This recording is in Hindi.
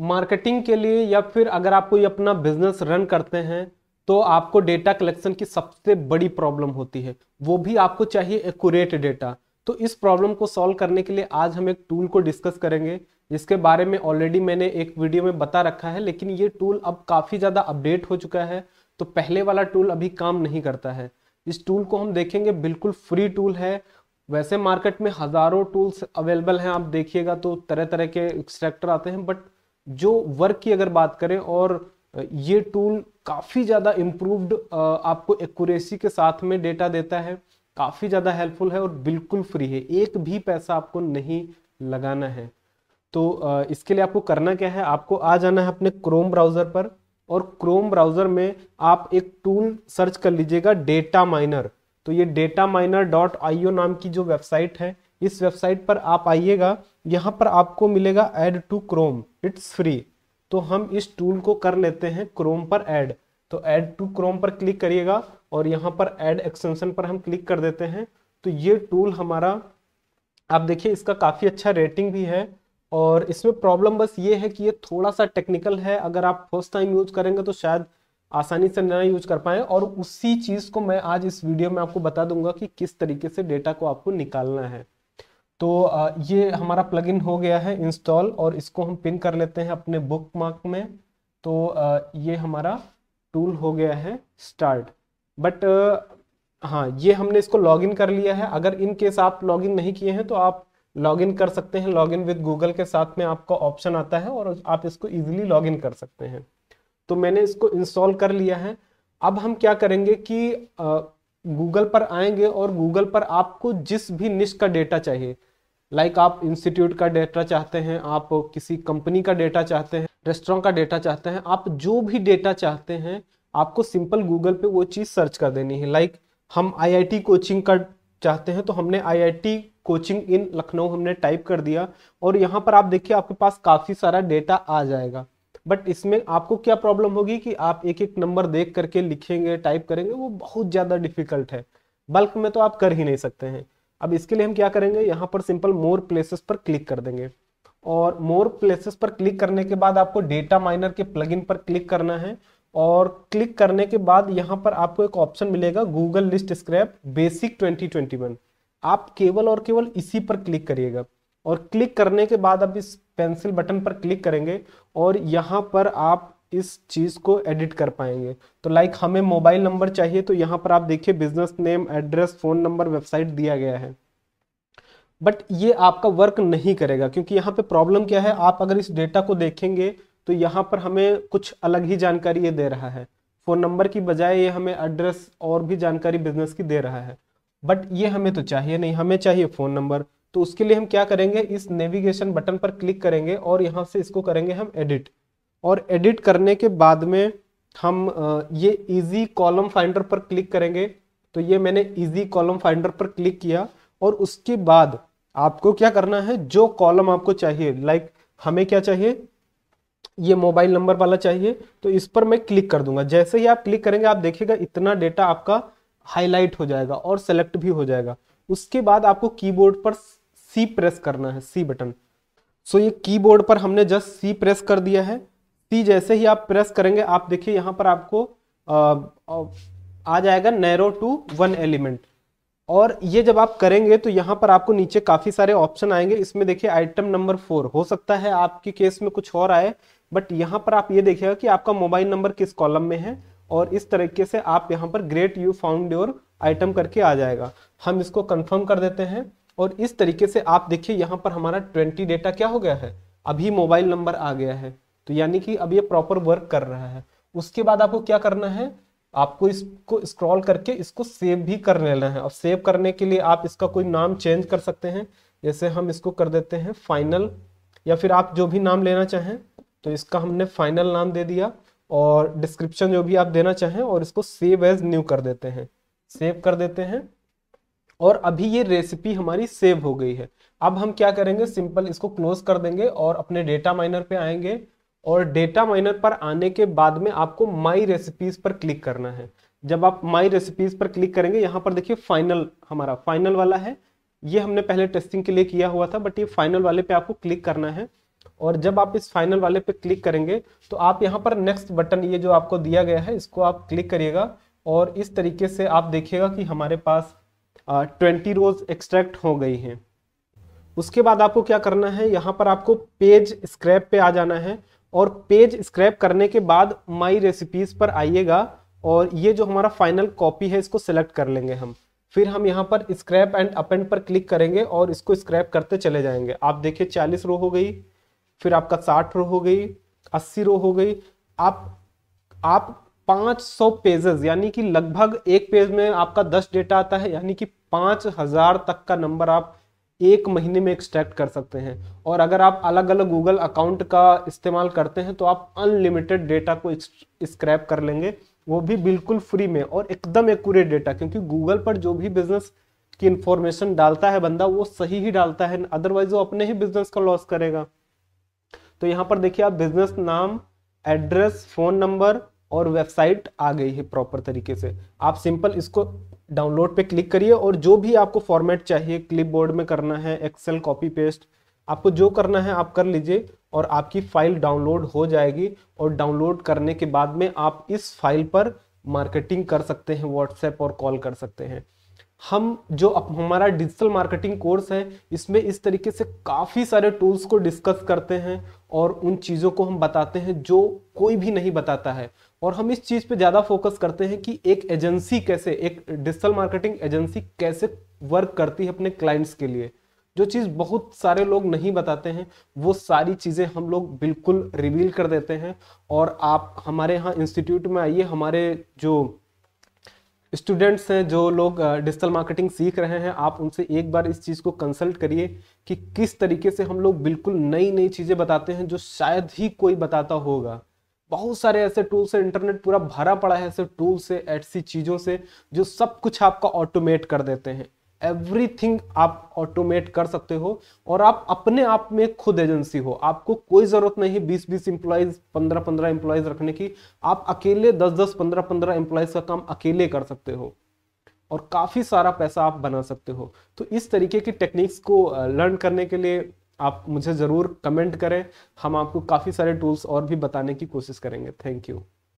मार्केटिंग के लिए या फिर अगर आप कोई अपना बिजनेस रन करते हैं तो आपको डेटा कलेक्शन की सबसे बड़ी प्रॉब्लम होती है वो भी आपको चाहिए एक्यूरेट डेटा तो इस प्रॉब्लम को सॉल्व करने के लिए आज हम एक टूल को डिस्कस करेंगे जिसके बारे में ऑलरेडी मैंने एक वीडियो में बता रखा है लेकिन ये टूल अब काफ़ी ज़्यादा अपडेट हो चुका है तो पहले वाला टूल अभी काम नहीं करता है इस टूल को हम देखेंगे बिल्कुल फ्री टूल है वैसे मार्केट में हज़ारों टूल्स अवेलेबल हैं आप देखिएगा तो तरह तरह के एक्सट्रैक्टर आते हैं बट जो वर्क की अगर बात करें और ये टूल काफ़ी ज़्यादा इम्प्रूव्ड आपको एक्यूरेसी के साथ में डेटा देता है काफ़ी ज़्यादा हेल्पफुल है और बिल्कुल फ्री है एक भी पैसा आपको नहीं लगाना है तो इसके लिए आपको करना क्या है आपको आ जाना है अपने क्रोम ब्राउज़र पर और क्रोम ब्राउज़र में आप एक टूल सर्च कर लीजिएगा डेटा माइनर तो ये डेटा माइनर डॉट आई नाम की जो वेबसाइट है इस वेबसाइट पर आप आइएगा यहाँ पर आपको मिलेगा add to Chrome it's free तो हम इस टूल को कर लेते हैं क्रोम पर ऐड तो ऐड टू क्रोम पर क्लिक करिएगा और यहाँ पर ऐड एक्सटेंशन पर हम क्लिक कर देते हैं तो ये टूल हमारा आप देखिए इसका काफ़ी अच्छा रेटिंग भी है और इसमें प्रॉब्लम बस ये है कि ये थोड़ा सा टेक्निकल है अगर आप फर्स्ट टाइम यूज करेंगे तो शायद आसानी से ना यूज कर पाए और उसी चीज़ को मैं आज इस वीडियो में आपको बता दूंगा कि किस तरीके से डेटा को आपको निकालना है तो ये हमारा प्लगइन हो गया है इंस्टॉल और इसको हम पिन कर लेते हैं अपने बुक मार्क में तो ये हमारा टूल हो गया है स्टार्ट बट हाँ ये हमने इसको लॉगिन कर लिया है अगर इन केस आप लॉगिन नहीं किए हैं तो आप लॉगिन कर सकते हैं लॉगिन विद गूगल के साथ में आपका ऑप्शन आता है और आप इसको इजीली लॉगिन कर सकते हैं तो मैंने इसको इंस्टॉल कर लिया है अब हम क्या करेंगे कि गूगल पर आएंगे और गूगल पर आपको जिस भी निश का डेटा चाहिए लाइक आप इंस्टीट्यूट का डेटा चाहते हैं आप किसी कंपनी का डेटा चाहते हैं रेस्टोरेंट का डेटा चाहते हैं आप जो भी डेटा चाहते हैं आपको सिंपल गूगल पे वो चीज़ सर्च कर देनी है लाइक हम आईआईटी कोचिंग का चाहते हैं तो हमने आईआईटी कोचिंग इन लखनऊ हमने टाइप कर दिया और यहाँ पर आप देखिए आपके पास काफ़ी सारा डेटा आ जाएगा बट इसमें आपको क्या प्रॉब्लम होगी कि आप एक एक नंबर देख करके लिखेंगे टाइप करेंगे वो बहुत ज़्यादा डिफिकल्ट है बल्क में तो आप कर ही नहीं सकते हैं अब इसके लिए हम क्या करेंगे यहाँ पर सिंपल मोर प्लेसेस पर क्लिक कर देंगे और मोर प्लेसेस पर क्लिक करने के बाद आपको डेटा माइनर के प्लगइन पर क्लिक करना है और क्लिक करने के बाद यहाँ पर आपको एक ऑप्शन मिलेगा गूगल लिस्ट स्क्रैप बेसिक 2021 आप केवल और केवल इसी पर क्लिक करिएगा और क्लिक करने के बाद आप इस पेंसिल बटन पर क्लिक करेंगे और यहाँ पर आप इस चीज़ को एडिट कर पाएंगे तो लाइक हमें मोबाइल नंबर चाहिए तो यहाँ पर आप देखिए business name address phone number website दिया गया है बट ये आपका वर्क नहीं करेगा क्योंकि यहाँ पे प्रॉब्लम क्या है आप अगर इस डेटा को देखेंगे तो यहाँ पर हमें कुछ अलग ही जानकारी ये दे रहा है फ़ोन नंबर की बजाय ये हमें एड्रेस और भी जानकारी बिजनेस की दे रहा है बट ये हमें तो चाहिए नहीं हमें चाहिए फ़ोन नंबर तो उसके लिए हम क्या करेंगे इस नेविगेशन बटन पर क्लिक करेंगे और यहाँ से इसको करेंगे हम एडिट और एडिट करने के बाद में हम ये इजी कॉलम फाइंडर पर क्लिक करेंगे तो ये मैंने इजी कॉलम फाइंडर पर क्लिक किया और उसके बाद आपको क्या करना है जो कॉलम आपको चाहिए लाइक हमें क्या चाहिए ये मोबाइल नंबर वाला चाहिए तो इस पर मैं क्लिक कर दूंगा जैसे ही आप क्लिक करेंगे आप देखिएगा इतना डेटा आपका हाईलाइट हो जाएगा और सेलेक्ट भी हो जाएगा उसके बाद आपको कीबोर्ड पर सी प्रेस करना है सी बटन सो ये कीबोर्ड पर हमने जस्ट सी प्रेस कर दिया है सी जैसे ही आप प्रेस करेंगे आप देखिए यहाँ पर आपको आ, आ जाएगा नैरो टू वन एलिमेंट और ये जब आप करेंगे तो यहाँ पर आपको नीचे काफ़ी सारे ऑप्शन आएंगे इसमें देखिए आइटम नंबर फोर हो सकता है आपके केस में कुछ और आए बट यहाँ पर आप ये देखिएगा कि आपका मोबाइल नंबर किस कॉलम में है और इस तरीके से आप यहाँ पर great you found your item करके आ जाएगा हम इसको कंफर्म कर देते हैं और इस तरीके से आप देखिए यहाँ पर हमारा ट्वेंटी डेटा क्या हो गया है अभी मोबाइल नंबर आ गया है तो यानी कि अब ये प्रॉपर वर्क कर रहा है उसके बाद आपको क्या करना है आपको इसको स्क्रॉल करके इसको सेव भी कर लेना है और सेव करने के लिए आप इसका कोई नाम चेंज कर सकते हैं जैसे हम इसको कर देते हैं फाइनल या फिर आप जो भी नाम लेना चाहें तो इसका हमने फाइनल नाम दे दिया और डिस्क्रिप्शन जो भी आप देना चाहें और इसको सेव एज न्यू कर देते हैं सेव कर देते हैं और अभी ये रेसिपी हमारी सेव हो गई है अब हम क्या करेंगे सिंपल इसको क्लोज कर देंगे और अपने डेटा माइनर पे आएंगे और डेटा माइनर पर आने के बाद में आपको माई रेसिपीज पर क्लिक करना है जब आप माई रेसिपीज पर क्लिक करेंगे यहाँ पर देखिए फाइनल हमारा फाइनल वाला है ये हमने पहले टेस्टिंग के लिए किया हुआ था बट ये फाइनल वाले पे आपको क्लिक करना है और जब आप इस फाइनल वाले पे क्लिक करेंगे तो आप यहाँ पर नेक्स्ट बटन ये जो आपको दिया गया है इसको आप क्लिक करिएगा और इस तरीके से आप देखिएगा कि हमारे पास ट्वेंटी रोज एक्सट्रैक्ट हो गई हैं उसके बाद आपको क्या करना है यहाँ पर आपको पेज स्क्रैप पे आ जाना है और पेज स्क्रैप करने के बाद माई रेसिपीज पर आइएगा और ये जो हमारा फाइनल कॉपी है इसको सेलेक्ट कर लेंगे हम फिर हम यहाँ पर स्क्रैप एंड अपेंड पर क्लिक करेंगे और इसको स्क्रैप करते चले जाएंगे आप देखिए चालीस रो हो गई फिर आपका साठ रो हो गई अस्सी रो हो गई आप आप 500 पेजेस यानी कि लगभग एक पेज में आपका 10 डेटा आता है यानी कि 5000 तक का नंबर आप एक महीने में एक्सट्रैक्ट कर सकते हैं और अगर आप अलग अलग गूगल अकाउंट का इस्तेमाल करते हैं तो आप अनलिमिटेड डेटा को स्क्रैप कर लेंगे वो भी बिल्कुल फ्री में और एकदम एकूरेट डेटा क्योंकि गूगल पर जो भी बिजनेस की इंफॉर्मेशन डालता है बंदा वो सही ही डालता है अदरवाइज वो अपने ही बिजनेस का लॉस करेगा तो यहाँ पर देखिए आप बिजनेस नाम एड्रेस फोन नंबर और वेबसाइट आ गई है प्रॉपर तरीके से आप सिंपल इसको डाउनलोड पे क्लिक करिए और जो भी आपको फॉर्मेट चाहिए क्लिपबोर्ड में करना है एक्सेल कॉपी पेस्ट आपको जो करना है आप कर लीजिए और आपकी फाइल डाउनलोड हो जाएगी और डाउनलोड करने के बाद में आप इस फाइल पर मार्केटिंग कर सकते हैं व्हाट्सएप और कॉल कर सकते हैं हम जो हमारा डिजिटल मार्केटिंग कोर्स है इसमें इस तरीके से काफ़ी सारे टूल्स को डिस्कस करते हैं और उन चीज़ों को हम बताते हैं जो कोई भी नहीं बताता है और हम इस चीज़ पे ज़्यादा फोकस करते हैं कि एक एजेंसी कैसे एक डिजिटल मार्केटिंग एजेंसी कैसे वर्क करती है अपने क्लाइंट्स के लिए जो चीज़ बहुत सारे लोग नहीं बताते हैं वो सारी चीज़ें हम लोग बिल्कुल रिवील कर देते हैं और आप हमारे यहाँ इंस्टीट्यूट में आइए हमारे जो स्टूडेंट्स हैं जो लोग डिजिटल uh, मार्केटिंग सीख रहे हैं आप उनसे एक बार इस चीज़ को कंसल्ट करिए कि किस तरीके से हम लोग बिल्कुल नई नई चीज़ें बताते हैं जो शायद ही कोई बताता होगा बहुत सारे ऐसे टूल से इंटरनेट पूरा भरा पड़ा है ऐसे टूल से ऐसी चीज़ों से जो सब कुछ आपका ऑटोमेट कर देते हैं एवरीथिंग आप ऑटोमेट कर सकते हो और आप अपने आप में खुद एजेंसी हो आपको कोई ज़रूरत नहीं है बीस बीस एम्प्लॉयज़ पंद्रह पंद्रह एम्प्लॉयज़ रखने की आप अकेले दस दस पंद्रह पंद्रह एम्प्लॉयज़ का काम अकेले कर सकते हो और काफ़ी सारा पैसा आप बना सकते हो तो इस तरीके की टेक्निक्स को लर्न करने के लिए आप मुझे ज़रूर कमेंट करें हम आपको काफ़ी सारे टूल्स और भी बताने की कोशिश करेंगे थैंक यू